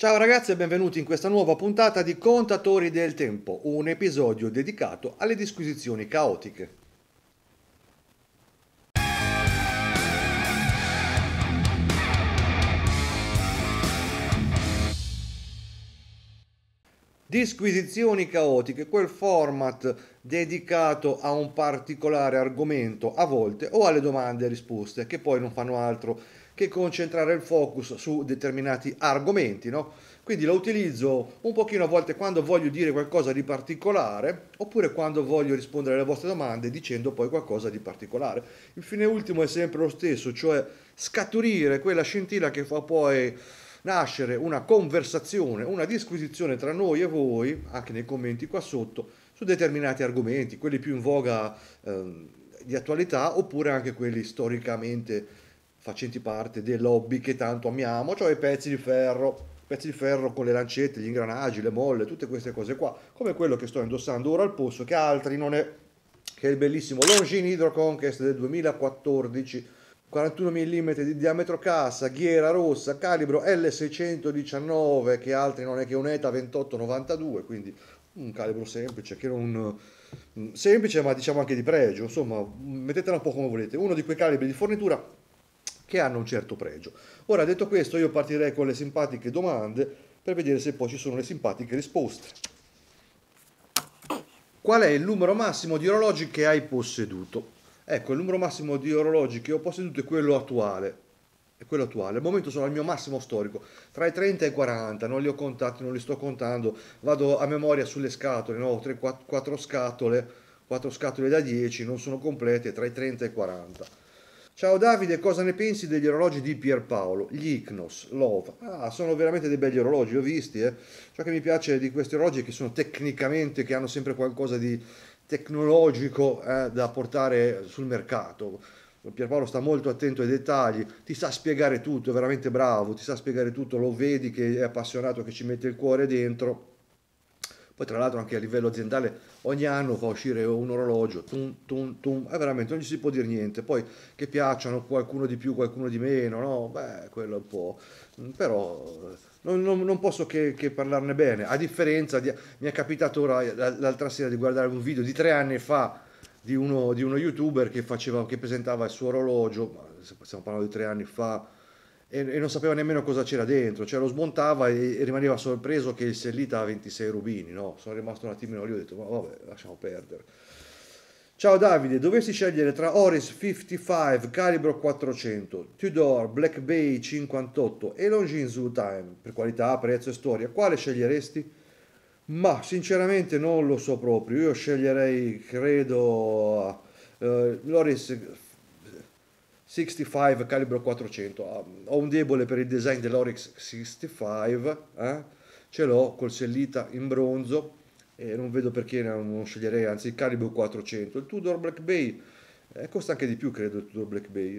Ciao ragazzi e benvenuti in questa nuova puntata di Contatori del Tempo, un episodio dedicato alle disquisizioni caotiche. Disquisizioni caotiche, quel format dedicato a un particolare argomento, a volte, o alle domande e risposte, che poi non fanno altro che concentrare il focus su determinati argomenti, no? Quindi la utilizzo un pochino a volte quando voglio dire qualcosa di particolare oppure quando voglio rispondere alle vostre domande dicendo poi qualcosa di particolare. Il fine ultimo è sempre lo stesso, cioè scaturire quella scintilla che fa poi nascere una conversazione, una disquisizione tra noi e voi, anche nei commenti qua sotto, su determinati argomenti, quelli più in voga eh, di attualità oppure anche quelli storicamente facenti parte dei lobby che tanto amiamo, cioè i pezzi di ferro pezzi di ferro con le lancette, gli ingranaggi, le molle, tutte queste cose qua, come quello che sto indossando ora al polso, che altri non è, che è il bellissimo Longines Hydro Conquest del 2014, 41 mm di diametro cassa, ghiera rossa, calibro L619, che altri non è che un ETA 2892, quindi un calibro semplice, che non... Mm, semplice ma diciamo anche di pregio, insomma, mm, mettetela un po' come volete, uno di quei calibri di fornitura che hanno un certo pregio. Ora, detto questo, io partirei con le simpatiche domande per vedere se poi ci sono le simpatiche risposte. Qual è il numero massimo di orologi che hai posseduto? Ecco, il numero massimo di orologi che ho posseduto è quello attuale. È quello attuale. Al momento sono al mio massimo storico, tra i 30 e i 40, non li ho contati, non li sto contando, vado a memoria sulle scatole, no? 3, 4, 4 scatole, 4 scatole da 10, non sono complete, tra i 30 e i 40 Ciao Davide, cosa ne pensi degli orologi di Pierpaolo? Gli Icnos, Love. Ah, sono veramente dei belli orologi, ho visti. Eh. Ciò che mi piace di questi orologi è che sono tecnicamente, che hanno sempre qualcosa di tecnologico eh, da portare sul mercato. Pierpaolo sta molto attento ai dettagli, ti sa spiegare tutto, è veramente bravo, ti sa spiegare tutto, lo vedi che è appassionato, che ci mette il cuore dentro poi tra l'altro anche a livello aziendale ogni anno fa uscire un orologio, tum, tum, tum, è veramente non ci si può dire niente. Poi che piacciono qualcuno di più, qualcuno di meno, no? Beh, quello un po'. Mm, però non, non, non posso che, che, parlarne bene. A differenza di... Mi è capitato ora eh, l'altra sera di guardare un video di tre anni fa di uno, di uno youtuber che, faceva, che presentava il suo orologio, stiamo parlando di tre anni fa, e, e non sapeva nemmeno cosa c'era dentro, cioè lo smontava e, e rimaneva sorpreso che il sellita ha 26 rubini, no? Sono rimasto un attimino lì, ho detto, ma vabbè, lasciamo perdere. Ciao Davide, dovessi scegliere tra Oris 55 calibro 400, Tudor Black Bay 58 e Longines Time per qualità, prezzo e storia, quale sceglieresti? Ma sinceramente non lo so proprio, io sceglierei credo uh, l'Oris 65 calibro 400 ah, ho un debole per il design dell'Oryx 65 eh? ce l'ho col sellita in bronzo e non vedo perché non sceglierei anzi il calibro 400 il Tudor Black Bay eh, costa anche di più credo il Tudor Black Bay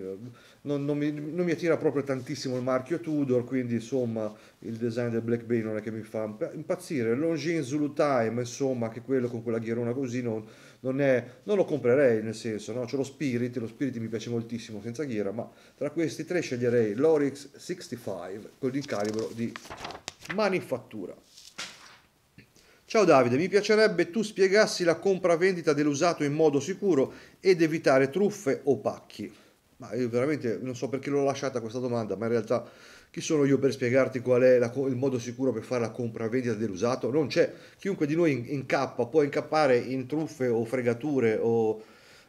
non, non, mi, non, mi, attira proprio tantissimo il marchio Tudor quindi insomma il design del Black Bay non è che mi fa impazzire Longines Zulu Time insomma che quello con quella ghierona così non, non, è, non lo comprerei nel senso, no? c'è lo Spirit, lo Spirit mi piace moltissimo senza ghiera, ma tra questi tre sceglierei l'Orix 65 con il calibro di manifattura. Ciao Davide, mi piacerebbe tu spiegassi la compravendita dell'usato in modo sicuro ed evitare truffe o pacchi. Ma io veramente non so perché l'ho lasciata questa domanda, ma in realtà chi sono io per spiegarti qual è la, il modo sicuro per fare la compravendita dell'usato? Non c'è. Chiunque di noi incappa, può incappare in truffe o fregature o...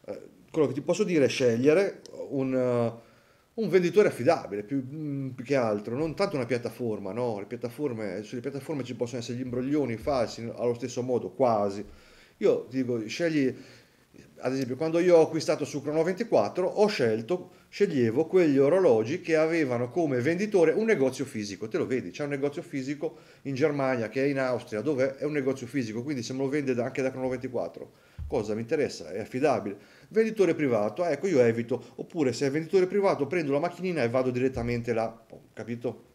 Eh, quello che ti posso dire è scegliere un, uh, un venditore affidabile, più, mm, più, che altro, non tanto una piattaforma, no? Le piattaforme, sulle piattaforme ci possono essere gli imbroglioni falsi allo stesso modo, quasi. Io ti dico, scegli, ad esempio, quando io ho acquistato su Crono24 ho scelto sceglievo quegli orologi che avevano come venditore un negozio fisico, te lo vedi, c'è un negozio fisico in Germania, che è in Austria, dove è un negozio fisico, quindi se me lo vende anche da Chrono24, cosa mi interessa, è affidabile. Venditore privato, ecco io evito, oppure se è venditore privato prendo la macchinina e vado direttamente là, capito?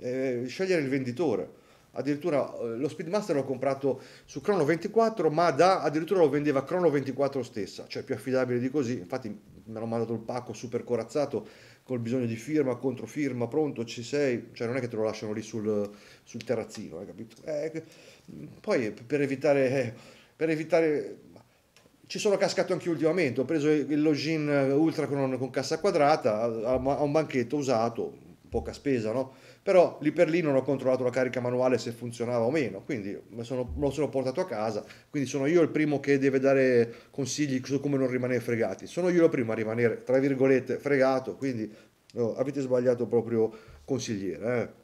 Eh, scegliere il venditore addirittura eh, lo Speedmaster l'ho comprato su Chrono 24 ma da addirittura lo vendeva Chrono 24 stessa cioè più affidabile di così infatti mi hanno mandato il pacco super corazzato col bisogno di firma contro firma pronto ci sei cioè non è che te lo lasciano lì sul, sul terrazzino hai capito eh, poi per evitare eh, per evitare ci sono cascato anche ultimamente ho preso il login ultra con, con cassa quadrata a, a un banchetto usato poca spesa, no? Però lì per lì non ho controllato la carica manuale se funzionava o meno, quindi me, sono, me lo sono portato a casa, quindi sono io il primo che deve dare consigli su come non rimanere fregati, sono io il primo a rimanere, tra virgolette, fregato, quindi no, avete sbagliato proprio consigliere.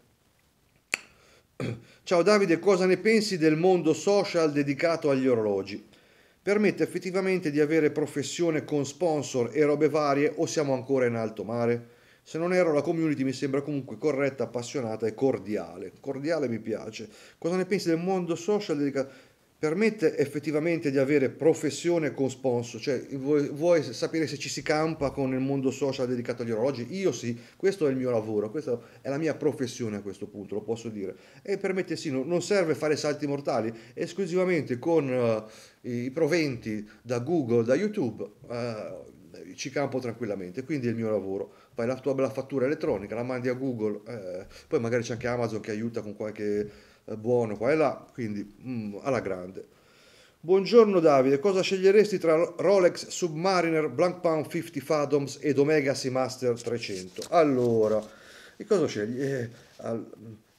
Eh? Ciao Davide, cosa ne pensi del mondo social dedicato agli orologi? Permette effettivamente di avere professione con sponsor e robe varie o siamo ancora in alto mare? Se non erro la community mi sembra comunque corretta, appassionata e cordiale. Cordiale mi piace. Cosa ne pensi del mondo social permette effettivamente di avere professione con sponsor, cioè vuoi, vuoi, sapere se ci si campa con il mondo social dedicato agli orologi? Io sì, questo è il mio lavoro, questa è la mia professione a questo punto, lo posso dire. E permette sì, non serve fare salti mortali, esclusivamente con uh, i proventi da Google, da YouTube, uh, ci campo tranquillamente, quindi è il mio lavoro fai la tua bella fattura elettronica, la mandi a Google, eh, poi magari c'è anche Amazon che aiuta con qualche eh, buono qua e là, quindi mm, alla grande. Buongiorno Davide, cosa sceglieresti tra Rolex Submariner Blank Pound 50 Fathoms ed Omega Seamaster 300? Allora, che cosa scegli? Eh, al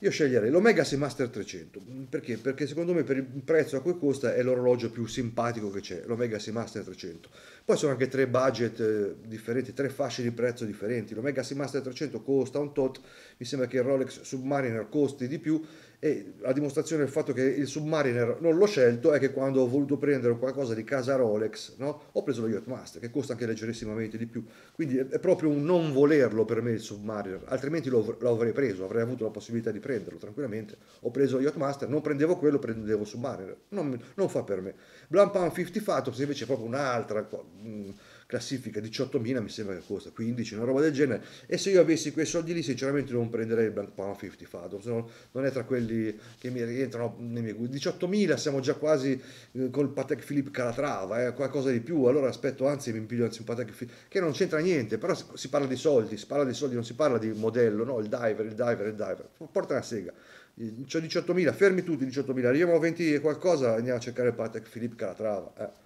io sceglierei l'Omega Seamaster 300 perché? Perché secondo me per il prezzo a cui costa è l'orologio più simpatico che c'è, l'Omega Seamaster 300. Poi sono anche tre budget eh, differenti, tre fasce di prezzo differenti. L'Omega Seamaster 300 costa un tot, mi sembra che il Rolex Submariner costi di più, e la dimostrazione del fatto che il Submariner non l'ho scelto è che quando ho voluto prendere qualcosa di casa Rolex no? ho preso lo Yacht Master che costa anche leggerissimamente di più quindi è proprio un non volerlo per me il Submariner altrimenti lo, lo avrei preso avrei avuto la possibilità di prenderlo tranquillamente ho preso lo Yacht Master non prendevo quello prendevo il Submariner non, non fa per me Blancpain 50 Phantoms invece è proprio un'altra mh, mm, classifica 18.000 mi sembra che costa 15, una roba del genere, e se io avessi quei soldi lì sinceramente non prenderei il Bank Power 50 Fado, non, non è tra quelli che mi rientrano nei miei 18.000 siamo già quasi eh, col Patek Philippe Calatrava, eh, qualcosa di più, allora aspetto anzi mi impiglio anzi un Patek Philippe, che non c'entra niente, però si parla di soldi, si parla di soldi, non si parla di modello, no, il diver, il diver, il diver, porta una sega c'ho 18.000, fermi tutti 18.000, arriviamo a 20 e qualcosa, andiamo a cercare il Patek Philippe Calatrava. Eh.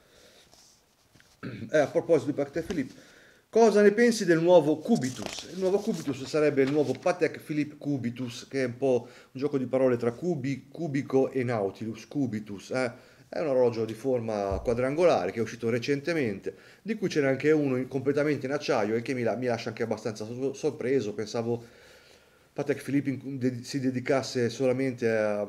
Eh, a proposito di Patek Philippe, cosa ne pensi del nuovo Cubitus? Il nuovo Cubitus sarebbe il nuovo Patek Philippe Cubitus, che è un po' un gioco di parole tra cubi, cubico e Nautilus, Cubitus. Eh? È un orologio di forma quadrangolare che è uscito recentemente, di cui ce n'è anche uno in, completamente in acciaio e che mi, la, mi lascia anche abbastanza so, sorpreso. Pensavo Patek Philippe si dedicasse solamente a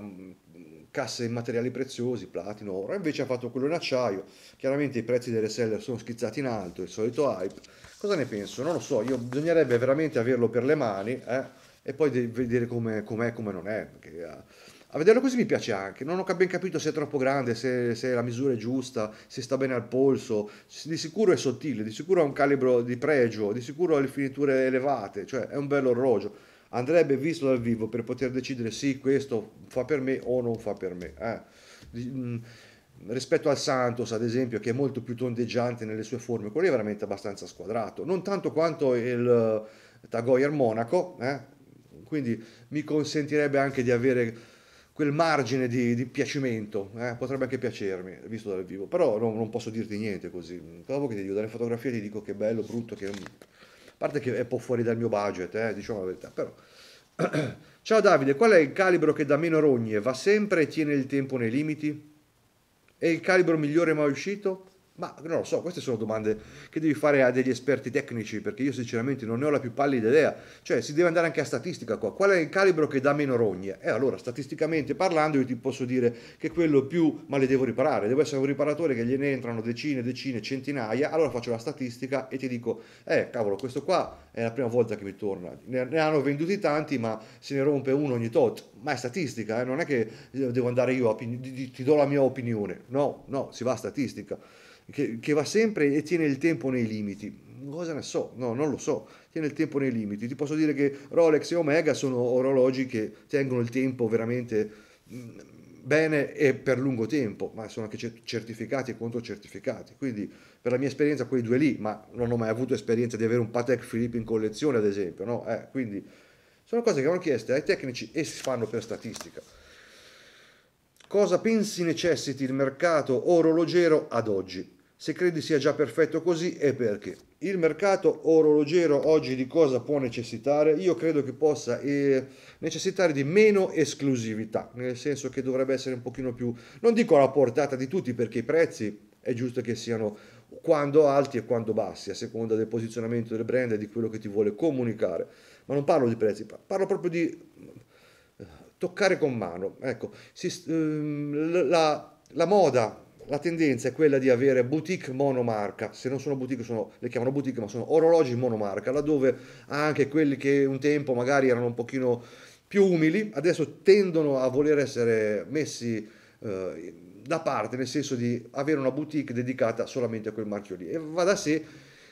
casse in materiali preziosi, platino, oro, invece ha fatto quello in acciaio, chiaramente i prezzi delle seller sono schizzati in alto, il solito hype, cosa ne penso? Non lo so, io bisognerebbe veramente averlo per le mani eh, e poi vedere com'è, com'è, come non è, perché, eh, a vederlo così mi piace anche, non ho ben capito se è troppo grande, se, se la misura è giusta, se sta bene al polso, di sicuro è sottile, di sicuro ha un calibro di pregio, di sicuro ha le finiture elevate, cioè è un bello orologio andrebbe visto dal vivo per poter decidere sì, questo fa per me o non fa per me. Eh. Mm, rispetto al Santos, ad esempio, che è molto più tondeggiante nelle sue forme, quello è veramente abbastanza squadrato, non tanto quanto il eh, Tagoyer Monaco, eh? quindi mi consentirebbe anche di avere quel margine di, di piacimento, eh? potrebbe anche piacermi, visto dal vivo, però no, non posso dirti niente così, dopo che ti dico dalle fotografie ti dico che bello, brutto, che parte che è un po' fuori dal mio budget, eh, diciamo la verità, però... Ciao Davide, qual è il calibro che da meno rogne va sempre e tiene il tempo nei limiti? È il calibro migliore mai uscito? Ma non lo so, queste sono domande che devi fare a degli esperti tecnici, perché io sinceramente non ne ho la più pallida idea. Cioè, si deve andare anche a statistica qua. Qual è il calibro che dà meno rogne? E allora, statisticamente parlando, io ti posso dire che quello più, ma le devo riparare. Devo essere un riparatore che gliene entrano decine, decine, centinaia. Allora faccio la statistica e ti dico, eh, cavolo, questo qua è la prima volta che mi torna. Ne, ne hanno venduti tanti, ma se ne rompe uno ogni tot. Ma è statistica, eh? non è che eh, devo andare io, a, ti do la mia opinione. No, no, si va a statistica che, che va sempre e tiene il tempo nei limiti cosa ne so? No, non lo so. Tiene il tempo nei limiti. Ti posso dire che Rolex e Omega sono orologi che tengono il tempo veramente mm, bene e per lungo tempo, ma sono anche certificati e controcertificati. Quindi per la mia esperienza quei due lì, ma non ho mai avuto esperienza di avere un Patek Philippe in collezione, ad esempio, no? Eh, quindi sono cose che vanno chieste ai tecnici e si fanno per statistica. Cosa pensi necessiti il mercato orologero ad oggi? se credi sia già perfetto così è perché. Il mercato orologero oggi di cosa può necessitare? Io credo che possa eh, necessitare di meno esclusività, nel senso che dovrebbe essere un pochino più, non dico alla portata di tutti perché i prezzi è giusto che siano quando alti e quando bassi, a seconda del posizionamento del brand e di quello che ti vuole comunicare. Ma non parlo di prezzi, parlo proprio di eh, toccare con mano. Ecco, si, ehm, la, la moda la tendenza è quella di avere boutique monomarca, se non sono boutique sono, le chiamano boutique ma sono orologi monomarca, laddove anche quelli che un tempo magari erano un pochino più umili, adesso tendono a voler essere messi eh, da parte, nel senso di avere una boutique dedicata solamente a quel marchio lì. E va da sé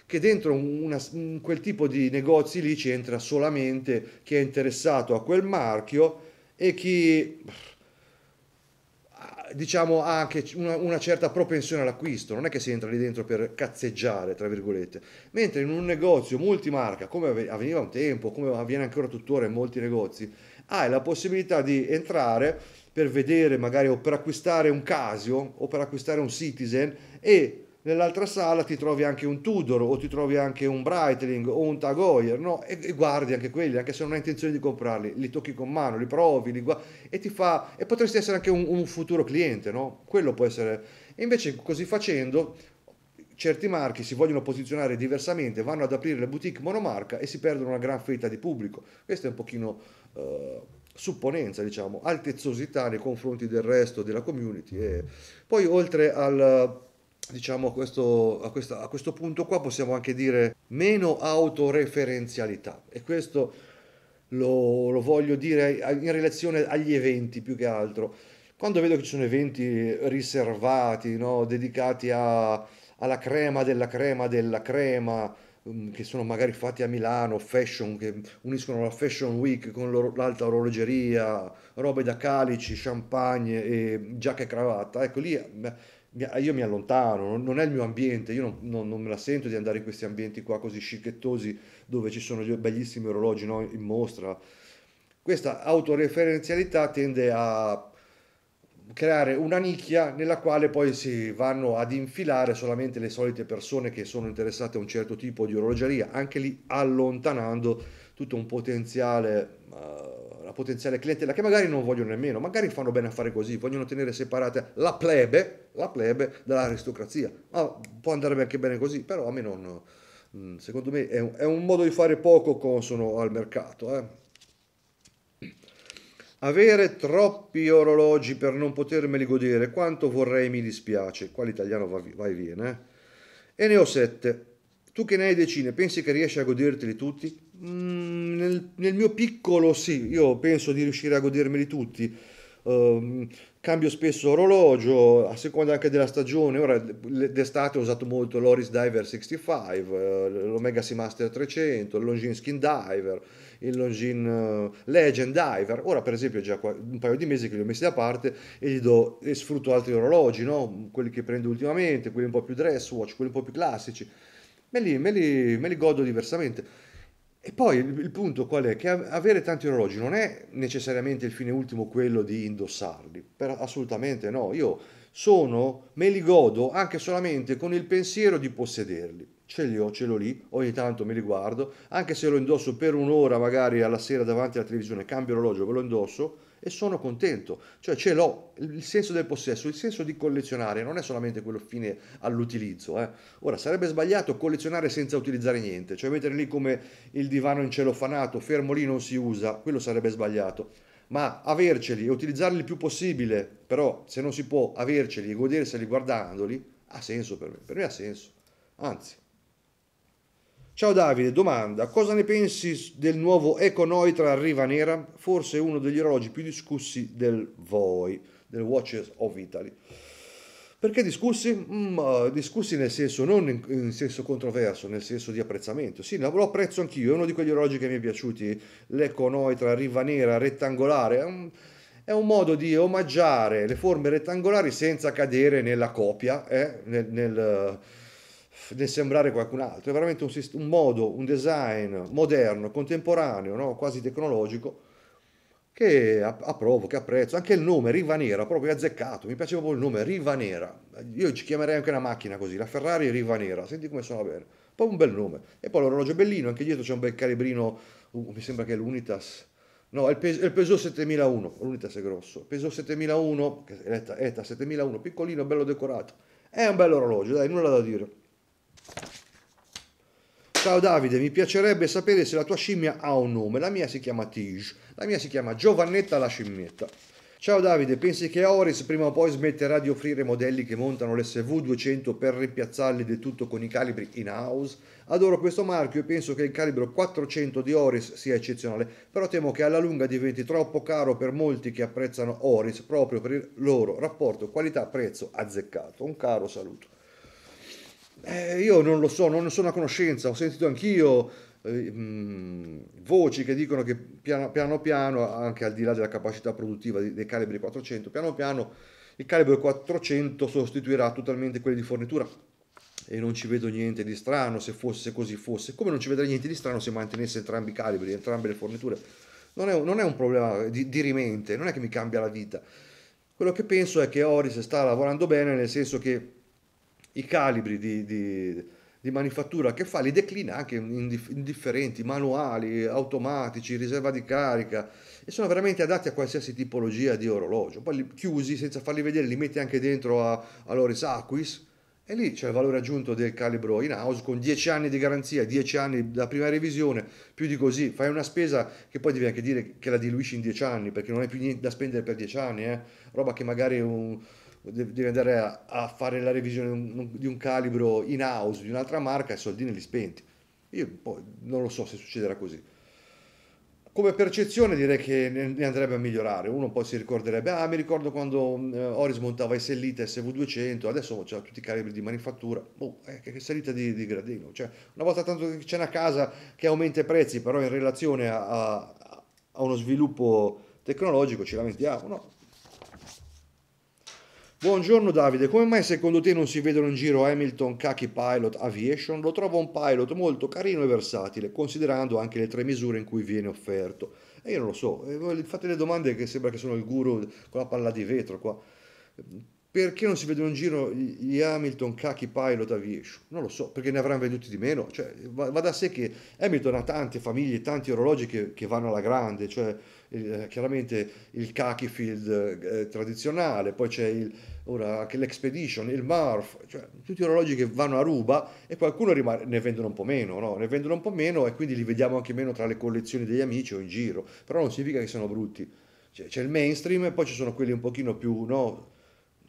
che dentro una, quel tipo di negozi lì c'entra solamente chi è interessato a quel marchio e chi diciamo, ha anche una, una, certa propensione all'acquisto, non è che si entra lì dentro per cazzeggiare, tra virgolette, mentre in un negozio multimarca, come avveniva un tempo, come avviene ancora tuttora in molti negozi, hai la possibilità di entrare per vedere magari o per acquistare un Casio o per acquistare un Citizen e nell'altra sala ti trovi anche un Tudor o ti trovi anche un Breitling o un Tag Heuer no? e, e, guardi anche quelli anche se non hai intenzione di comprarli li tocchi con mano li provi li guardi, e ti fa e potresti essere anche un, un futuro cliente no? quello può essere e invece così facendo certi marchi si vogliono posizionare diversamente vanno ad aprire le boutique monomarca e si perdono una gran fetta di pubblico questo è un pochino eh, supponenza, diciamo, altezzosità nei confronti del resto della community. E poi oltre al diciamo a questo, a, questa, a questo punto qua possiamo anche dire meno autoreferenzialità e questo lo, lo, voglio dire in relazione agli eventi più che altro. Quando vedo che ci sono eventi riservati, no? dedicati a, alla crema della crema della crema, mm, che sono magari fatti a Milano, fashion, che uniscono la Fashion Week con l'alta orologeria, robe da calici, champagne, e giacca e cravatta, ecco lì Ah, io mi allontano, non è il mio ambiente, io non, non, non, me la sento di andare in questi ambienti qua così scicchettosi dove ci sono bellissimi orologi no? in mostra. Questa autoreferenzialità tende a creare una nicchia nella quale poi si vanno ad infilare solamente le solite persone che sono interessate a un certo tipo di orologeria, anche lì allontanando tutto un potenziale... Uh, alla potenziale clientela che magari non vogliono nemmeno, magari fanno bene a fare così, vogliono tenere separata la plebe, la plebe dall'aristocrazia, ma può andare anche bene così, però a me non, mm, secondo me è un, è un modo di fare poco consono al mercato. Eh. Avere troppi orologi per non potermeli godere, quanto vorrei mi dispiace, qua l'italiano va, va e viene, eh. e ne ho sette, tu che ne hai decine, pensi che riesci a goderteli tutti? Mm, nel, nel, mio piccolo sì, io penso di riuscire a godermeli tutti. Uh, cambio spesso orologio a seconda anche della stagione. Ora d'estate ho usato molto l'Oris Diver 65, eh, l'Omega Seamaster 300, il Longin Skin Diver, il Longines eh, Legend Diver. Ora, per esempio, è già un paio di mesi che li ho messi da parte e, gli do, e sfrutto altri orologi, no? quelli che prendo ultimamente, quelli un po' più dress watch, quelli un po' più classici. Me li, me li, me li godo diversamente e poi il, punto qual è? Che avere tanti orologi non è necessariamente il fine ultimo quello di indossarli, per, assolutamente no, io sono, me li godo anche solamente con il pensiero di possederli. Ce li ho, ce l'ho lì, ogni tanto me li guardo, anche se lo indosso per un'ora magari alla sera davanti alla televisione, cambio orologio, ve lo indosso, e sono contento, cioè ce l'ho, il senso del possesso, il senso di collezionare non è solamente quello fine all'utilizzo, eh. ora sarebbe sbagliato collezionare senza utilizzare niente, cioè mettere lì come il divano in incellofanato, fermo lì non si usa, quello sarebbe sbagliato, ma averceli e utilizzarli il più possibile, però se non si può averceli e goderseli guardandoli, ha senso per me, per me ha senso, anzi. Ciao Davide, domanda, cosa ne pensi del nuovo Econoitra Riva Nera? Forse uno degli orologi più discussi del VOI, del Watches of Italy. Perché discussi? Mm, discussi nel senso, non in, in, senso controverso, nel senso di apprezzamento. Sì, lo apprezzo anch'io, è uno di quegli orologi che mi è piaciuti, l'Econoitra Riva Nera, rettangolare, è un, è un modo di omaggiare le forme rettangolari senza cadere nella copia, eh? nel, nel nel sembrare qualcun altro, è veramente un, un modo, un design moderno, contemporaneo, no? quasi tecnologico, che approvo, che apprezzo. Anche il nome Riva Nera, proprio azzeccato, mi piace proprio il nome Riva Nera. Io ci chiamerei anche una macchina così, la Ferrari Riva Nera, senti come suona bene. Poi un bel nome. E poi l'orologio è bellino, anche dietro c'è un bel calibrino, uh, mi sembra che è l'Unitas. No, è il, Peugeot, 7001, l'Unitas è grosso. Peugeot 7001, che è ETA 7001, piccolino, bello decorato. È un bello orologio, dai, nulla da dire. Ciao Davide, mi piacerebbe sapere se la tua scimmia ha un nome. La mia si chiama Tige, la mia si chiama Giovannetta la scimmietta. Ciao Davide, pensi che Oris prima o poi smetterà di offrire modelli che montano l'SV200 per rimpiazzarli del tutto con i calibri in-house? Adoro questo marchio e penso che il calibro 400 di Oris sia eccezionale, però temo che alla lunga diventi troppo caro per molti che apprezzano Oris proprio per il loro rapporto qualità-prezzo azzeccato. Un caro saluto. Eh, io non lo so, non ne sono a conoscenza, ho sentito anch'io eh, mh, voci che dicono che piano, piano, piano anche al di là della capacità produttiva dei, dei calibri 400, piano piano il calibro 400 sostituirà totalmente quelli di fornitura e non ci vedo niente di strano se fosse così fosse, come non ci vedrei niente di strano se mantenesse entrambi i calibri, entrambe le forniture. Non è, non è un problema di, di rimente, non è che mi cambia la vita. Quello che penso è che Oris sta lavorando bene, nel senso che i calibri di, di, di, manifattura che fa, li declina anche in, in differenti manuali, automatici, riserva di carica e sono veramente adatti a qualsiasi tipologia di orologio. Poi li chiusi senza farli vedere, li metti anche dentro a, a Loris Aquis e lì c'è il valore aggiunto del calibro in house con 10 anni di garanzia, 10 anni da prima revisione, più di così fai una spesa che poi devi anche dire che la diluisci in 10 anni perché non hai più niente da spendere per 10 anni, eh? roba che magari un, devi andare a, a fare la revisione di un calibro in house, di un'altra marca, e soldini li spenti. Io poi non lo so se succederà così. Come percezione direi che ne andrebbe a migliorare. Uno poi si ricorderebbe, ah mi ricordo quando eh, Oris montava i sellita SV200, adesso c'è tutti i calibri di manifattura, oh, eh, che, che salita di, di gradino. Cioè, una volta tanto che c'è una casa che aumenta i prezzi, però in relazione a, a, a uno sviluppo tecnologico ci lamentiamo. No, Buongiorno Davide, come mai secondo te non si vedono in giro Hamilton, Kaki Pilot, Aviation? Lo trovo un pilot molto carino e versatile, considerando anche le tre misure in cui viene offerto. E io non lo so, eh, fate le domande che sembra che sono il guru con la palla di vetro qua. Perché non si vedono in giro gli Hamilton, Kaki Pilot, Aviation? Non lo so, perché ne avranno venduti di meno. Cioè, va, da sé che Hamilton ha tante famiglie, tanti orologi che, che vanno alla grande, cioè eh, chiaramente il khaki field eh, tradizionale, poi c'è il, ora anche l'Expedition, il Marf, cioè tutti orologi che vanno a ruba e qualcuno rimane, ne vendono un po' meno, no? ne vendono un po' meno e quindi li vediamo anche meno tra le collezioni degli amici o in giro, però non significa che siano brutti, cioè, c'è il mainstream e poi ci sono quelli un pochino più no,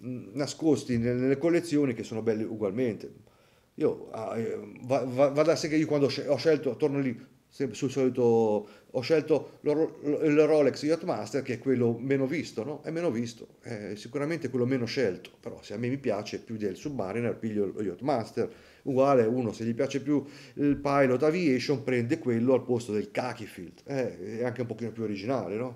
nascosti nelle collezioni che sono belli ugualmente. Io ah, eh, va, va, va, da sé che io quando ho scelto, torno lì, sempre sul solito ho scelto il Rolex Yacht Master che è quello meno visto no? è meno visto è sicuramente quello meno scelto però se a me mi piace più del Submariner piglio lo Yacht Master uguale uno se gli piace più il Pilot Aviation prende quello al posto del Kakifield eh, è anche un pochino più originale no?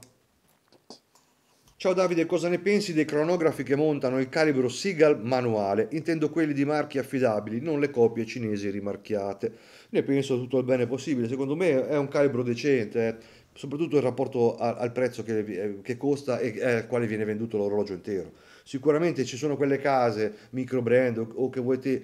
Ciao Davide, cosa ne pensi dei cronografi che montano il calibro Seagal manuale? Intendo quelli di marchi affidabili, non le copie cinesi rimarchiate ne penso tutto il bene possibile. Secondo me è un calibro decente, eh. soprattutto in rapporto a, al prezzo che, eh, che costa e eh, al quale viene venduto l'orologio intero. Sicuramente ci sono quelle case, micro brand o, o che vuoi te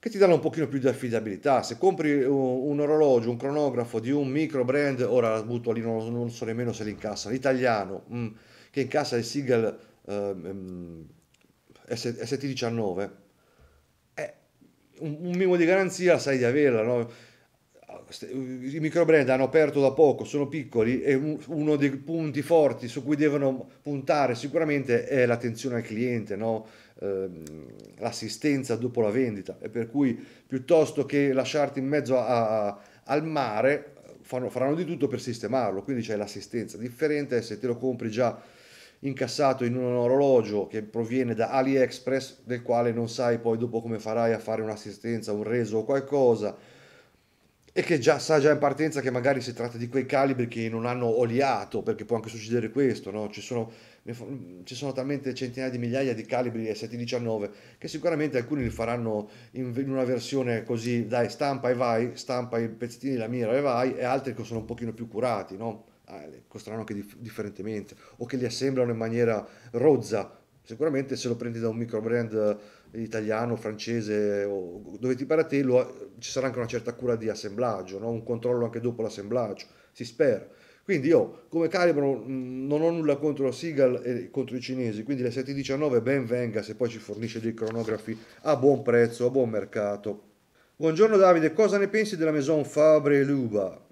che ti danno un pochino più di affidabilità. Se compri un, orologio, un cronografo di un micro brand, ora butto lì, non, non so nemmeno se li incassano, l'italiano mh, mm, che incassa il Seagull eh, ST19, un, un minimo di garanzia sai di averla, no? i microbrand hanno aperto da poco, sono piccoli e uno dei punti forti su cui devono puntare sicuramente è l'attenzione al cliente, no? Ehm, l'assistenza dopo la vendita e per cui piuttosto che lasciarti in mezzo a, a, al mare fanno, faranno di tutto per sistemarlo, quindi c'è l'assistenza. Differente se te lo compri già incassato in un orologio che proviene da AliExpress, del quale non sai poi dopo come farai a fare un'assistenza, un reso o qualcosa, e che già sa già in partenza che magari si tratta di quei calibri che non hanno oliato, perché può anche succedere questo, no? ci, sono, ci sono talmente centinaia di migliaia di calibri s 19 che sicuramente alcuni li faranno in, in una versione così, dai stampa e vai, stampa i pezzettini, la mira e vai, e altri che sono un pochino più curati, no? Ah, costruiranno anche dif- differentemente o che li assemblano in maniera rozza. Sicuramente se lo prendi da un micro brand eh, italiano, francese o dove ti pare a te, lo, ci sarà anche una certa cura di assemblaggio, no? un controllo anche dopo l'assemblaggio, si spera. Quindi io oh, come calibro mm, non ho nulla contro la Seagull e contro i cinesi, quindi la 719 ben venga se poi ci fornisce dei cronografi a buon prezzo, a buon mercato. Buongiorno Davide, cosa ne pensi della Maison Fabre e Luba?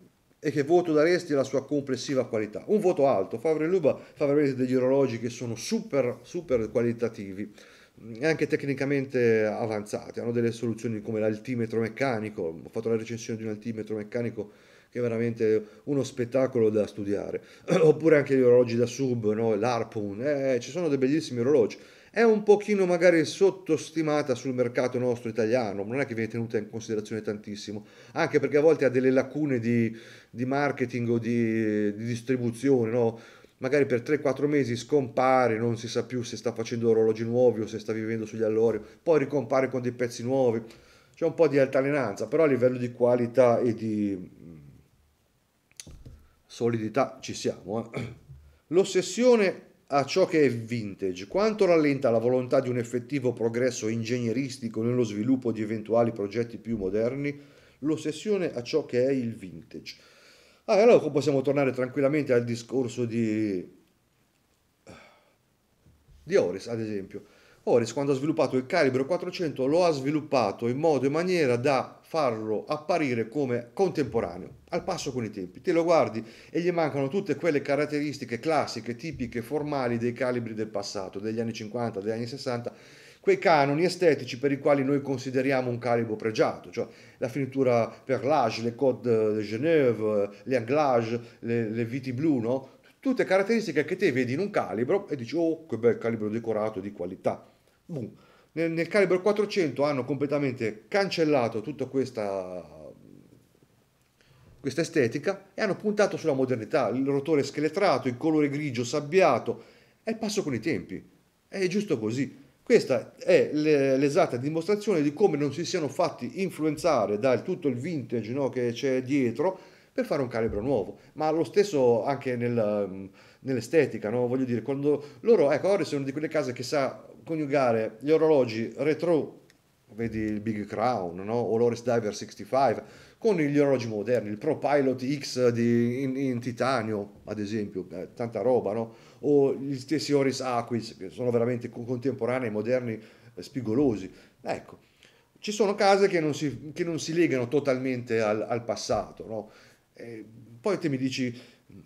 e che voto daresti alla sua complessiva qualità? Un voto alto, Favre Luba fa veramente degli orologi che sono super, super qualitativi mm, e anche tecnicamente avanzati, hanno delle soluzioni come l'altimetro meccanico, ho fatto la recensione di un altimetro meccanico che è veramente uno spettacolo da studiare, oppure anche gli orologi da sub, no? l'Arpoon, eh, ci sono dei bellissimi orologi, è un pochino magari sottostimata sul mercato nostro italiano, non è che viene tenuta in considerazione tantissimo, anche perché a volte ha delle lacune di, di marketing o di, di distribuzione, no? magari per 3-4 mesi scompare, non si sa più se sta facendo orologi nuovi o se sta vivendo sugli allori, poi ricompare con dei pezzi nuovi, c'è un po' di altalenanza, però a livello di qualità e di solidità ci siamo. Eh? L'ossessione a ciò che è vintage, quanto rallenta la volontà di un effettivo progresso ingegneristico nello sviluppo di eventuali progetti più moderni l'ossessione a ciò che è il vintage. Ah, e allora possiamo tornare tranquillamente al discorso di, di Oris, ad esempio. Oris quando ha sviluppato il calibro 400 lo ha sviluppato in modo e maniera da farlo apparire come contemporaneo, al passo con i tempi. Te lo guardi e gli mancano tutte quelle caratteristiche classiche, tipiche, formali dei calibri del passato, degli anni 50, degli anni 60, quei canoni estetici per i quali noi consideriamo un calibro pregiato, cioè la finitura per l'age, le code de Genève, le anglage, le, le viti blu, no? Tutte caratteristiche che te vedi in un calibro e dici oh che bel calibro decorato di qualità Boom. Nel, nel Calibro 400 hanno completamente cancellato tutta questa questa estetica e hanno puntato sulla modernità, il rotore scheletrato, il colore grigio sabbiato, è il passo con i tempi, è giusto così. Questa è l'esatta dimostrazione di come non si siano fatti influenzare da tutto il vintage no, che c'è dietro per fare un calibro nuovo, ma lo stesso anche nel, nell'estetica, no? voglio dire, quando loro, ecco, Orris è una di quelle case che sa coniugare gli orologi retro, vedi il Big Crown no? o l'Oris Diver 65, con gli orologi moderni, il Pro Pilot X di, in, in titanio, ad esempio, eh, tanta roba, no? o gli stessi Oris Aquis, che sono veramente contemporanei, moderni, eh, spigolosi. Ecco, ci sono case che non si, che non si legano totalmente al, al passato. No? poi te mi dici,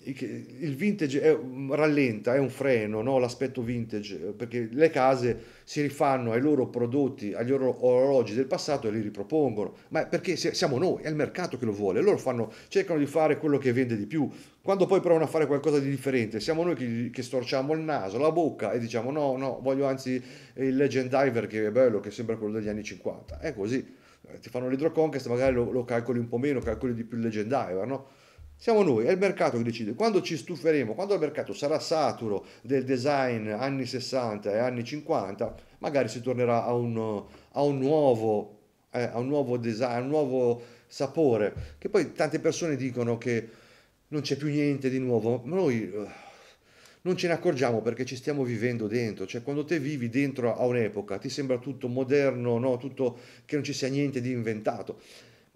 il vintage è, rallenta, è un freno, no? l'aspetto vintage, perché le case si rifanno ai loro prodotti, agli loro orologi del passato e li ripropongono, ma perché siamo noi, è il mercato che lo vuole, loro fanno, cercano di fare quello che vende di più, quando poi provano a fare qualcosa di differente, siamo noi che, che storciamo il naso, la bocca e diciamo no, no, voglio anzi il Legend Diver che è bello, che sembra quello degli anni 50, è così, eh, ti fanno l'Hydro Conquest, magari lo, lo calcoli un po' meno, calcoli di più il Legend Diver, no? Siamo noi, è il mercato che decide. Quando ci stuferemo, quando il mercato sarà saturo del design anni 60 e anni 50, magari si tornerà a un, a un nuovo, eh, a un nuovo design, a un nuovo sapore. Che poi tante persone dicono che non c'è più niente di nuovo, ma noi eh, non ce ne accorgiamo perché ci stiamo vivendo dentro. Cioè, quando te vivi dentro a un'epoca, ti sembra tutto moderno, no? tutto che non ci sia niente di inventato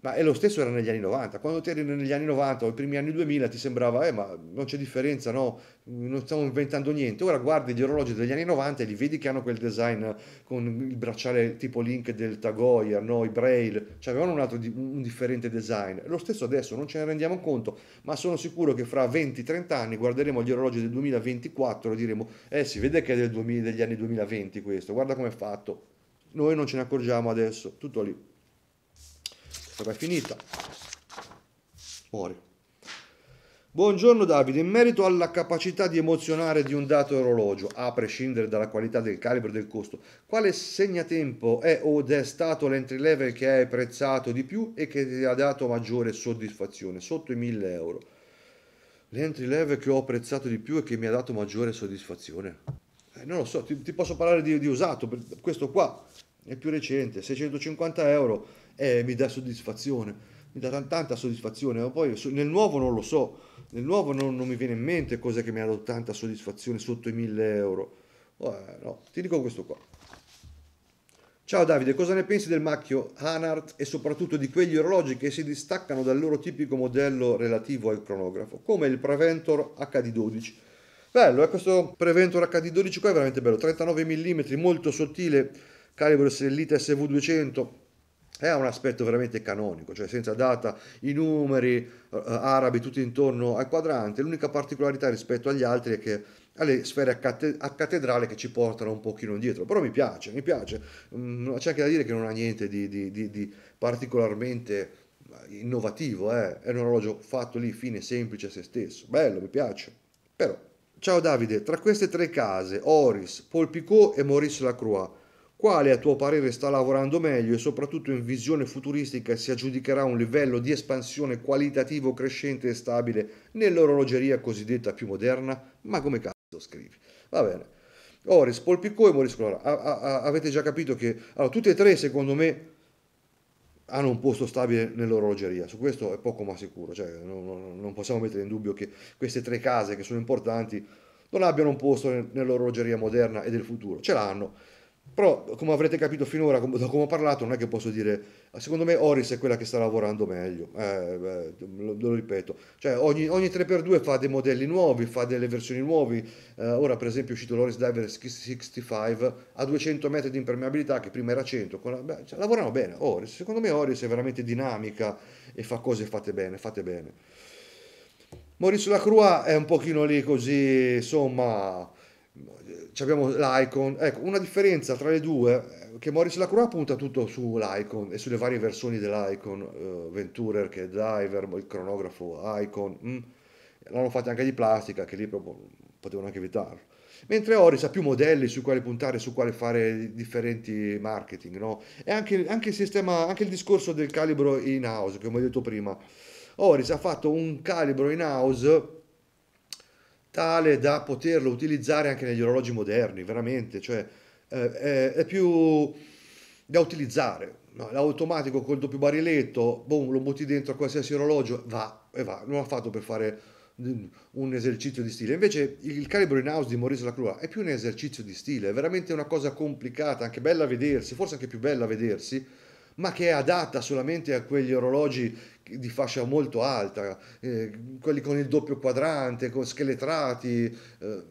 ma è lo stesso era negli anni 90, quando ti eri negli anni 90 o i primi anni 2000 ti sembrava, eh ma non c'è differenza, no, non stiamo inventando niente. Ora guardi gli orologi degli anni 90 e li vedi che hanno quel design con il bracciale tipo Link del Tagoya, no, i Braille, cioè avevano un, altro, un differente design. lo stesso adesso, non ce ne rendiamo conto, ma sono sicuro che fra 20-30 anni guarderemo gli orologi del 2024 e diremo, eh si vede che è 2000, degli anni 2020 questo, guarda com'è fatto. Noi non ce ne accorgiamo adesso, tutto lì. Ora finita. Muori. Buongiorno Davide, in merito alla capacità di emozionare di un dato orologio, a prescindere dalla qualità del calibro e del costo, quale segnatempo è o è stato l'entry level che hai apprezzato di più e che ti ha dato maggiore soddisfazione? Sotto i 1000 euro. L'entry level che ho apprezzato di più e che mi ha dato maggiore soddisfazione? Eh, non lo so, ti, ti posso parlare di, di usato, questo qua è più recente, 650 euro eh, mi dà soddisfazione, mi dà tanta soddisfazione, ma poi nel nuovo non lo so, nel nuovo non, non mi viene in mente cosa che mi ha dato tanta soddisfazione sotto i 1000 euro. Oh, eh, no, ti dico questo qua. Ciao Davide, cosa ne pensi del marchio Hanart e soprattutto di quegli orologi che si distaccano dal loro tipico modello relativo al cronografo, come il Preventor HD12? Bello, eh, questo Preventor HD12 qua è veramente bello, 39 mm, molto sottile, calibro sellita SV200, ha un aspetto veramente canonico, cioè senza data, i numeri eh, arabi tutti intorno al quadrante, l'unica particolarità rispetto agli altri è che alle sfere a, cate- a, cattedrale che ci portano un pochino indietro, però mi piace, mi piace, mm, c'è anche da dire che non ha niente di, di, di, di particolarmente eh, innovativo, eh? è un orologio fatto lì, fine, semplice a se stesso, bello, mi piace, però... Ciao Davide, tra queste tre case, Oris, Paul Picot e Maurice Lacroix, quale a tuo parere sta lavorando meglio e soprattutto in visione futuristica si aggiudicherà un livello di espansione qualitativo crescente e stabile nell'orologeria cosiddetta più moderna? Ma come cazzo scrivi? Va bene. Oris, Polpicco e Moris Clora. avete già capito che allora, tutti e tre, secondo me, hanno un posto stabile nell'orologeria. Su questo è poco ma sicuro. Cioè, non, non, possiamo mettere in dubbio che queste tre case che sono importanti non abbiano un posto nell'orologeria moderna e del futuro. Ce l'hanno. Però, come avrete capito finora, da come ho parlato, non è che posso dire, secondo me Oris è quella che sta lavorando meglio, eh, beh, lo, lo, ripeto. Cioè, ogni, ogni, 3x2 fa dei modelli nuovi, fa delle versioni nuove. Eh, ora, per esempio, è uscito l'Oris Diver 65 a 200 metri di impermeabilità, che prima era 100. La, beh, cioè, lavorano bene, Oris. Secondo me Oris è veramente dinamica e fa cose fatte bene, fatte bene. Maurizio Lacroix è un pochino lì così, insomma abbiamo l'icon, ecco una differenza tra le due che Morris Lacroix punta tutto sull'icon e sulle varie versioni dell'icon, uh, Venturer che è Driver, il cronografo Icon, mm. l'hanno fatta anche di plastica che lì proprio potevano anche evitarlo. Mentre Oris ha più modelli su quali puntare, su quali fare differenti marketing, no? E anche, anche, il sistema, anche il discorso del calibro in house, come ho detto prima. Oris ha fatto un calibro in house tale da poterlo utilizzare anche negli orologi moderni, veramente, cioè eh, è, eh, è più da utilizzare. No, l'automatico col doppio bariletto, boom, lo butti dentro a qualsiasi orologio, va e va, non ha fatto per fare mm, un esercizio di stile. Invece il calibro in house di Maurice Lacroix è più un esercizio di stile, è veramente una cosa complicata, anche bella a vedersi, forse anche più bella a vedersi, ma che è adatta solamente a quegli orologi di fascia molto alta, eh, quelli con il doppio quadrante, con scheletrati, eh,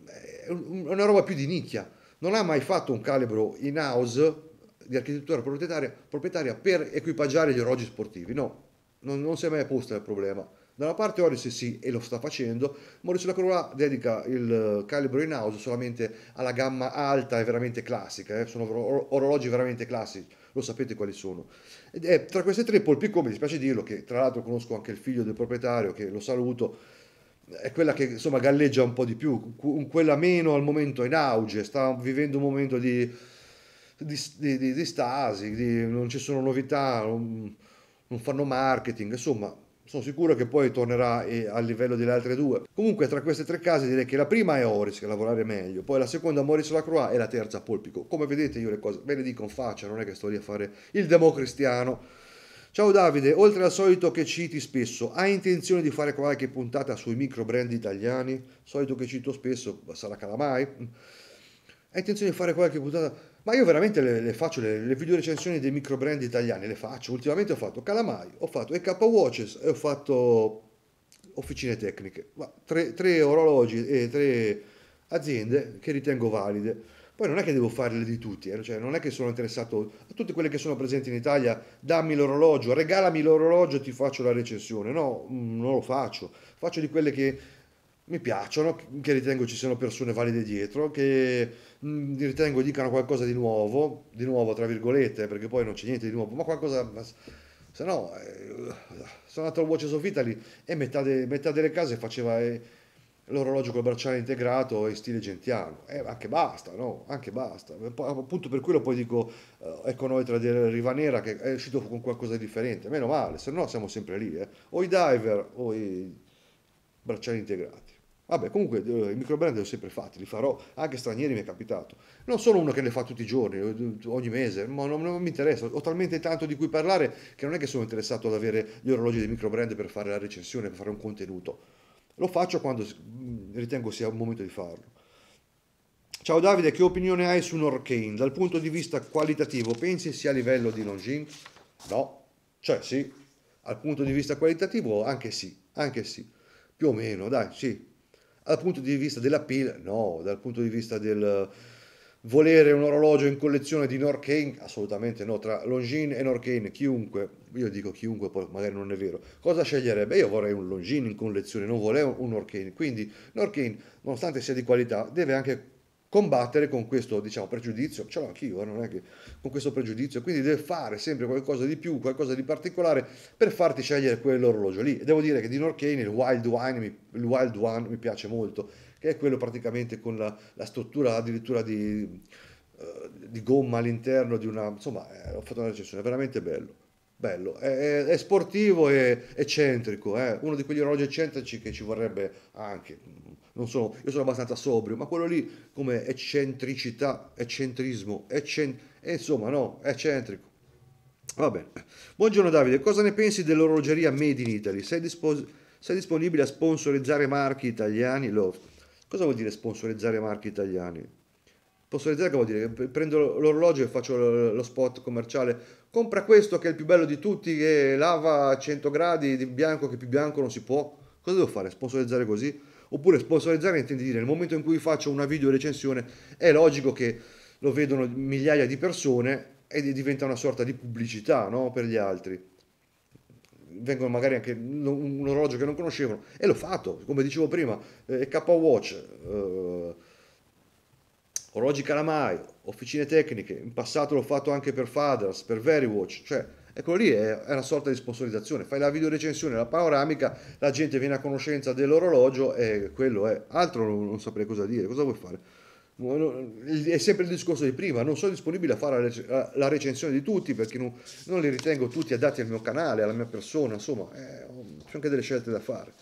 è una roba più di nicchia. Non ha mai fatto un calibro in house di architettura proprietaria, proprietaria per equipaggiare gli orologi sportivi, no, non, non si è mai posto il problema. Da una parte Oris sì, e lo sta facendo, Maurizio Lacroix dedica il calibro in house solamente alla gamma alta e veramente classica, eh, sono orologi veramente classici lo sapete quali sono. E tra queste tre Polpicò, mi dispiace dirlo, che tra l'altro conosco anche il figlio del proprietario, che lo saluto, è quella che insomma galleggia un po' di più, quella meno al momento in auge, sta vivendo un momento di, di, di, di stasi, non ci sono novità, non, non fanno marketing, insomma sono sicuro che poi tornerà eh, al livello delle altre due. Comunque tra queste tre case direi che la prima è Oris che lavorare meglio, poi la seconda Maurice Lacroix e la terza Polpico. Come vedete io le cose ve le dico in faccia, non è che sto lì a fare il democristiano. Ciao Davide, oltre al solito che citi spesso, hai intenzione di fare qualche puntata sui micro brand italiani? Solito che cito spesso, sarà Calamai? Hai intenzione di fare qualche puntata ma io veramente le, le faccio le, le, video recensioni dei micro brand italiani, le faccio. Ultimamente ho fatto Calamai, ho fatto EK Watches e ho fatto Officine Tecniche. Ma tre, tre orologi e tre aziende che ritengo valide. Poi non è che devo farle di tutti, eh? cioè, non è che sono interessato a tutte quelle che sono presenti in Italia, dammi l'orologio, regalami l'orologio e ti faccio la recensione. No, mm, non lo faccio. Faccio di quelle che mi piacciono, che ritengo ci siano persone valide dietro, che ritengo dicano qualcosa di nuovo, di nuovo tra virgolette, perché poi non c'è niente di nuovo, ma qualcosa... se no, eh, sono andato al Watches of Italy e metà, de, metà delle case faceva eh, l'orologio col bracciale integrato e stile gentiano. Eh, anche basta, no? Anche basta. Appunto per quello poi dico, eh, ecco noi tra della Riva Nera che è uscito con qualcosa di differente, meno male, se no siamo sempre lì, eh. O i diver o i bracciali integrati. Vabbè, comunque eh, i microbrand li ho sempre fatti, li farò, anche stranieri mi è capitato. Non sono uno che le fa tutti i giorni, eh, ogni mese, ma non, non mi interessa, ho talmente tanto di cui parlare che non è che sono interessato ad avere gli orologi dei microbrand per fare la recensione, per fare un contenuto. Lo faccio quando mm, ritengo sia un momento di farlo. Ciao Davide, che opinione hai su Norkane? Dal punto di vista qualitativo, pensi sia a livello di Longines? No, cioè sì, dal punto di vista qualitativo anche sì, anche sì, più o meno, dai, sì, dal punto di vista dell'appeal, no, dal punto di vista del eh, volere un orologio in collezione di Norkane, assolutamente no, tra Longines e Norkane, chiunque, io dico chiunque, poi magari non è vero, cosa sceglierebbe? Io vorrei un Longines in collezione, non vorrei un Norkane, quindi Norkane, nonostante sia di qualità, deve anche combattere con questo diciamo, pregiudizio, ce l'ho anch'io, eh, non è che con questo pregiudizio, quindi deve fare sempre qualcosa di più, qualcosa di particolare per farti scegliere quell'orologio lì. E devo dire che di Norkane il Wild Wine, il Wild One mi piace molto, che è quello praticamente con la, la struttura addirittura di, uh, di, gomma all'interno di una... insomma, eh, ho fatto una recensione, è veramente bello bello, è, è sportivo e eccentrico, eh? uno di quegli orologi eccentrici che ci vorrebbe anche, mm, non sono, io sono abbastanza sobrio, ma quello lì come eccentricità, eccentrismo, eccent- eh, insomma no, eccentrico. Va bene. Buongiorno Davide, cosa ne pensi dell'orologeria Made in Italy? Sei, dispos- sei disponibile a sponsorizzare marchi italiani? Lo- cosa vuol dire sponsorizzare marchi italiani? Sponsorizzare che vuol dire? Prendo l'orologio e faccio lo spot commerciale compra questo che è il più bello di tutti, che lava a 100 gradi di bianco, che più bianco non si può. Cosa devo fare? Sponsorizzare così? Oppure sponsorizzare intendi dire, nel momento in cui faccio una video recensione, è logico che lo vedono migliaia di persone e diventa una sorta di pubblicità no? per gli altri. Vengono magari anche un orologio che non conoscevano e l'ho fatto, come dicevo prima, eh, K-Watch. Eh, orologi calamai, officine tecniche, in passato l'ho fatto anche per Fathers, per Verywatch, cioè Eccolo lì, è, una sorta di sponsorizzazione. Fai la videorecensione, la panoramica, la gente viene a conoscenza dell'orologio e quello è. Altro non, non saprei cosa dire, cosa vuoi fare? È sempre il discorso di prima, non sono disponibile a fare la, recensione di tutti perché non, non li ritengo tutti adatti al mio canale, alla mia persona, insomma, eh, c'è anche delle scelte da fare.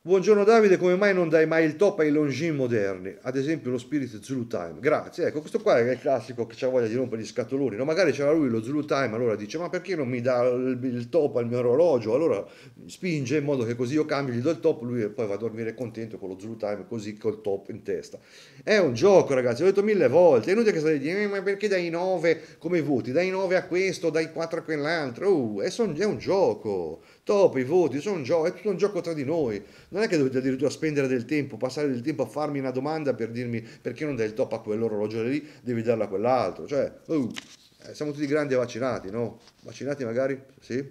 Buongiorno Davide, come mai non dai mai il top ai longin moderni? Ad esempio lo Spirit Zulu Time. Grazie, ecco, questo qua è il classico che ha voglia di rompere gli scatoloni. No, magari c'era lui lo Zulu Time, allora dice, ma perché non mi dà il, il top al mio orologio? Allora spinge in modo che così io cambio, gli do il top, lui poi va a dormire contento con lo Zulu Time, così col top in testa. È un gioco, ragazzi, l'ho detto mille volte. È inutile che state dicendo, eh, ma perché dai 9 come voti? Dai 9 a questo, dai 4 a quell'altro. Uh, è, son, è un gioco top, i voti, sono un gioco, è tutto un gioco tra di noi. Non è che dovete addirittura spendere del tempo, passare del tempo a farmi una domanda per dirmi perché non dai il top a quell'orologio lì, devi darla a quell'altro. Cioè, uh, eh, siamo tutti grandi e vaccinati, no? Vaccinati magari? Sì.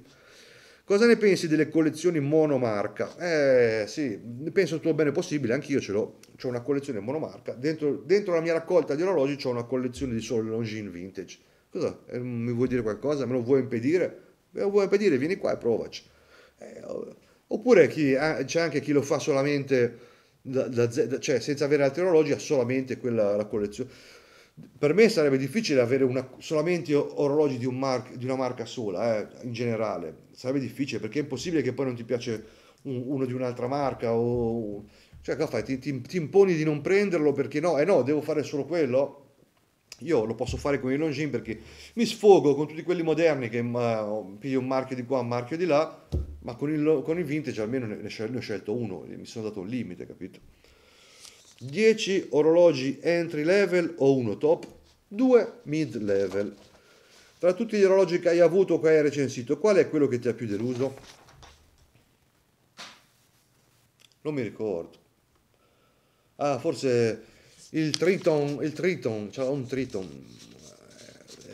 Cosa ne pensi delle collezioni monomarca? Eh sì, ne penso tutto il bene possibile, anch'io ce l'ho, ho una collezione monomarca, dentro, dentro la mia raccolta di orologi ho una collezione di solo Longines vintage. Cosa? Eh, mi vuoi dire qualcosa? Me lo vuoi impedire? Me lo vuoi impedire? Vieni qua e provaci. Eh, oppure chi, eh, c'è anche chi lo fa solamente, da, da, da, cioè senza avere altri orologi ha solamente quella, la collezione. Per me sarebbe difficile avere una, solamente orologi di, un mar, di, una marca sola, eh, in generale. Sarebbe difficile perché è impossibile che poi non ti piace un, uno di un'altra marca o... Cioè, che fai? Ti, ti, ti imponi di non prenderlo perché no, eh no, devo fare solo quello? Io lo posso fare con i Longin perché mi sfogo con tutti quelli moderni che ma, piglio un marchio di qua, un marchio di là, ma con il, con il vintage almeno ne, ne ho scelto uno, mi sono dato un limite, capito? 10 orologi entry level o uno top, 2 mid level. Tra tutti gli orologi che hai avuto o che hai recensito, qual è quello che ti ha più deluso? Non mi ricordo. Ah, forse il Triton, il Triton, c'è un Triton,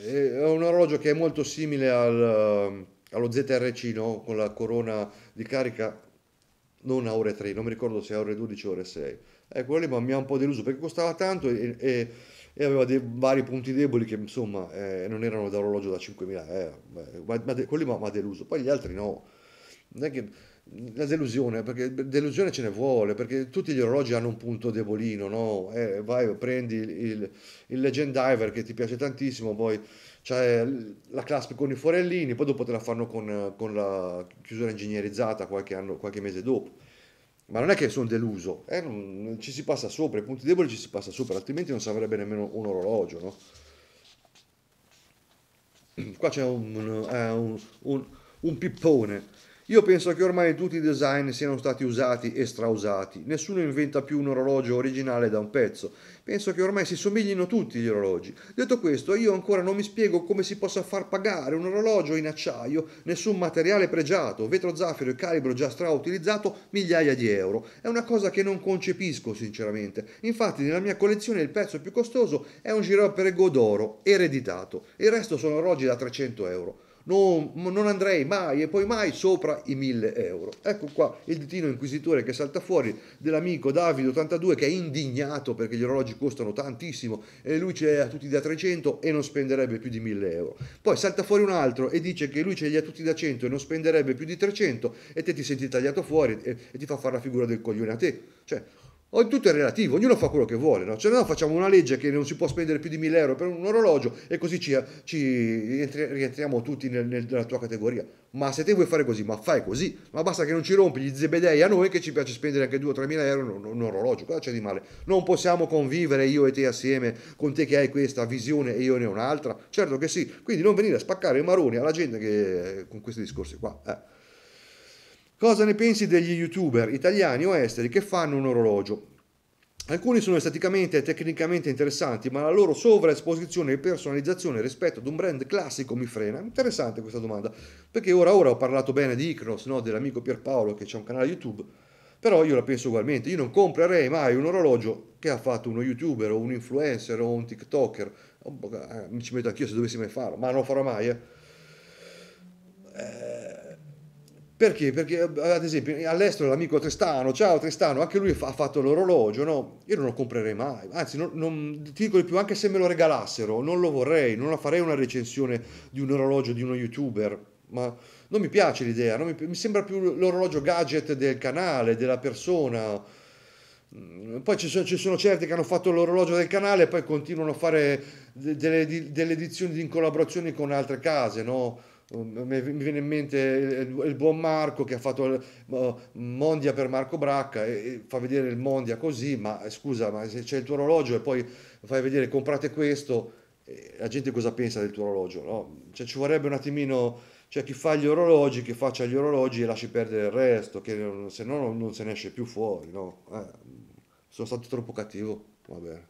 eh, è un orologio che è molto simile al, eh, allo ZRC, no? con la corona di carica non a ore 3, non mi ricordo se a ore 12 o ore 6. Ecco, quello lì mi ha un po' deluso perché costava tanto e, e, e aveva dei vari punti deboli che insomma eh, non erano da orologio da 5.000 euro, eh, ma, ma, quelli mi ha deluso, poi gli altri no. Non è che la delusione, perché delusione ce ne vuole, perché tutti gli orologi hanno un punto debolino, no? Eh, vai, prendi il, il, Legend Diver che ti piace tantissimo, poi c'è la Clasp con i forellini, poi dopo te la fanno con, con la chiusura ingegnerizzata qualche, anno, qualche mese dopo. Ma non è che sono deluso, eh? ci si passa sopra, i punti deboli ci si passa sopra, altrimenti non si avrebbe nemmeno un orologio, no? Qua c'è un, un, eh, un, un pippone io penso che ormai tutti i design siano stati usati e strausati, nessuno inventa più un orologio originale da un pezzo, penso che ormai si somiglino tutti gli orologi. Detto questo, io ancora non mi spiego come si possa far pagare un orologio in acciaio, nessun materiale pregiato, vetro zaffiro e calibro già strautilizzato, migliaia di euro. È una cosa che non concepisco sinceramente, infatti nella mia collezione il pezzo più costoso è un Giro per Godoro, ereditato, il resto sono orologi da 300 euro no, non andrei mai e poi mai sopra i 1000 euro. Ecco qua il ditino inquisitore che salta fuori dell'amico Davide82 che è indignato perché gli orologi costano tantissimo e lui ce li ha tutti da 300 e non spenderebbe più di 1000 euro. Poi salta fuori un altro e dice che lui ce li ha tutti da 100 e non spenderebbe più di 300 e te ti senti tagliato fuori e, e ti fa fare la figura del coglione a te. Cioè, Oggi tutto è relativo, ognuno fa quello che vuole, no? Cioè noi facciamo una legge che non si può spendere più di 1000 euro per un orologio e così ci, ci rientriamo tutti nel, nel, nella tua categoria. Ma se te vuoi fare così, ma fai così, ma basta che non ci rompi gli zebedei a noi che ci piace spendere anche 2-3 mila euro in un orologio, cosa c'è di male? Non possiamo convivere io e te assieme, con te che hai questa visione e io ne ho un'altra? Certo che sì, quindi non venire a spaccare i maroni alla gente che, con questi discorsi qua. Eh. Cosa ne pensi degli youtuber italiani o esteri che fanno un orologio? Alcuni sono esteticamente e tecnicamente interessanti, ma la loro sovraesposizione e personalizzazione rispetto ad un brand classico mi frena. Interessante questa domanda, perché ora ora ho parlato bene di Icnos, no? dell'amico Pierpaolo che c'è un canale YouTube, però io la penso ugualmente, io non comprerei mai un orologio che ha fatto uno youtuber o un influencer o un tiktoker, eh, mi ci metto anch'io se dovessi mai farlo, ma non lo farò mai. Eh. eh perché? Perché eh, ad esempio all'estero l'amico Tristano, ciao Tristano, anche lui ha fatto l'orologio, no? Io non lo comprerei mai, anzi non, non, ti dico di più, anche se me lo regalassero, non lo vorrei, non farei una recensione di un orologio di uno youtuber, ma non mi piace l'idea, mi, mi sembra più l'orologio gadget del canale, della persona, mm, poi ci sono, ci sono, certi che hanno fatto l'orologio del canale e poi continuano a fare delle, delle edizioni in collaborazione con altre case, no? mi viene in mente il buon Marco che ha fatto Mondia per Marco Bracca e fa vedere il Mondia così, ma eh, scusa, ma se c'è il tuo orologio e poi fai vedere comprate questo, eh, la gente cosa pensa del tuo orologio? No? Cioè, ci vorrebbe un attimino, cioè chi fa gli orologi, che faccia gli orologi e lasci perdere il resto, che se no non, non se ne esce più fuori. No? Eh, sono stato troppo cattivo, va bene.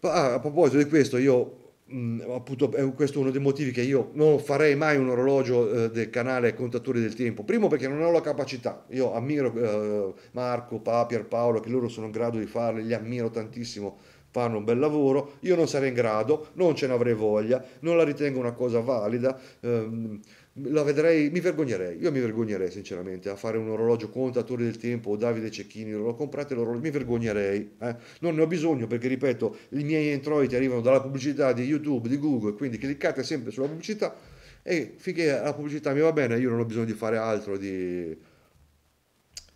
Ah, a proposito di questo, io mh, appunto è questo uno dei motivi che io non farei mai un orologio eh, del canale Contatori del Tempo, primo perché non ho la capacità, io ammiro eh, Marco, Papier, Paolo che loro sono in grado di farli, li ammiro tantissimo, fanno un bel lavoro, io non sarei in grado, non ce n'avrei voglia, non la ritengo una cosa valida. Ehm, la vedrei, mi vergognerei, io mi vergognerei sinceramente a fare un orologio contatore del Tempo o Davide Cecchini, loro comprate l'orologio, mi vergognerei, eh? non ne ho bisogno perché ripeto, i miei introiti arrivano dalla pubblicità di YouTube, di Google, quindi cliccate sempre sulla pubblicità e finché la pubblicità mi va bene io non ho bisogno di fare altro di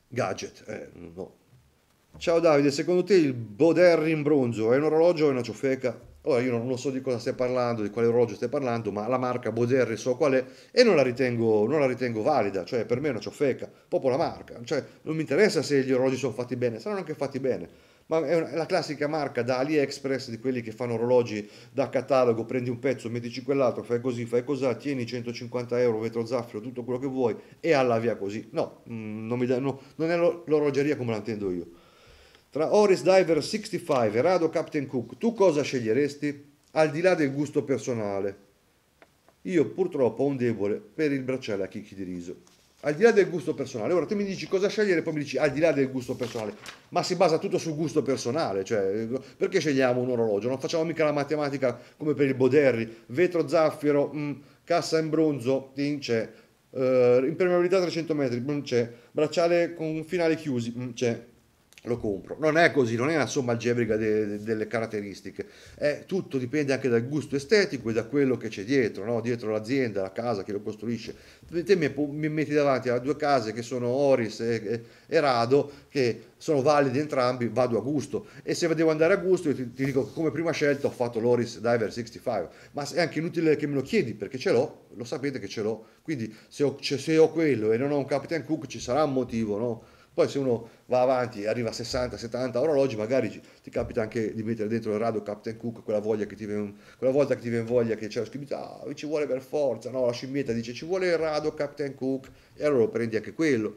gadget, eh, no, Ciao Davide, secondo te il Boder in bronzo è un orologio o una ciofeca? Ora io non lo so di cosa stai parlando, di quale orologio stai parlando, ma la marca Boderri so qual è e non la, ritengo, non la ritengo, valida, cioè per me è una ciofeca, proprio la marca, cioè non mi interessa se gli orologi sono fatti bene, saranno anche fatti bene, ma è, una, è la classica marca da AliExpress di quelli che fanno orologi da catalogo, prendi un pezzo, mettici quell'altro, fai così, fai così, tieni 150 euro, vetro zaffiro, tutto quello che vuoi e alla via così. No, mm, non, da, no, non è l'orologeria come la intendo io. Tra Oris Diver 65 e Rado Captain Cook, tu cosa sceglieresti? Al di là del gusto personale. Io purtroppo ho un debole per il bracciale a chicchi di riso. Al di là del gusto personale, ora tu mi dici cosa scegliere, poi mi dici al di là del gusto personale, ma si basa tutto sul gusto personale, cioè perché scegliamo un orologio? Non facciamo mica la matematica come per il Boderri, vetro zaffiro, mh, mm, cassa in bronzo, in c'è, uh, impermeabilità 300 metri, mh, mm, c'è, bracciale con finali chiusi, mh, mm, c'è, lo compro. Non è così, non è una somma algebrica de, de, delle caratteristiche, è, tutto dipende anche dal gusto estetico e da quello che c'è dietro, no? dietro l'azienda, la casa, che lo costruisce. Te mi, mi metti davanti a due case che sono Oris e, e, Rado, che sono valide entrambi, vado a gusto. E se devo andare a gusto, io ti, ti dico come prima scelta ho fatto l'Oris Diver 65, ma è anche inutile che me lo chiedi perché ce l'ho, lo sapete che ce l'ho. Quindi se ho, se ho quello e non ho un Captain Cook ci sarà un motivo, no? Poi se uno va avanti e arriva a 60, 70 orologi, magari ti capita anche di mettere dentro il radio Captain Cook, quella, voglia che ti viene, quella volta che ti viene voglia che c'è la scritta, ah, ci vuole per forza, no, la scimmietta dice ci vuole il radio Captain Cook, e allora prendi anche quello.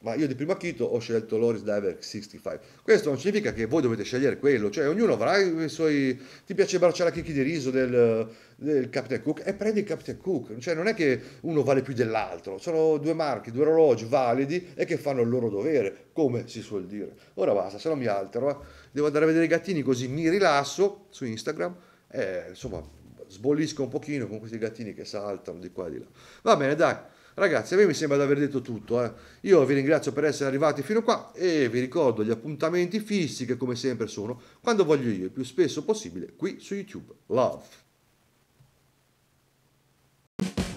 Ma io di primo acchito ho scelto l'Oris Diver 65. Questo non significa che voi dovete scegliere quello, cioè ognuno avrà i suoi... Ti piace il la chicchi di riso del del Captain Cook e prendi il Captain Cook, cioè non è che uno vale più dell'altro, sono due marchi, due orologi validi e che fanno il loro dovere, come si suol dire. Ora basta, se no mi altero, eh. devo andare a vedere i gattini così mi rilasso su Instagram e insomma sbollisco un pochino con questi gattini che saltano di qua e di là. Va bene, dai. Ragazzi, a me mi sembra di aver detto tutto. Eh. Io vi ringrazio per essere arrivati fino qua e vi ricordo gli appuntamenti fissi che come sempre sono quando voglio io, il più spesso possibile, qui su YouTube. Love! you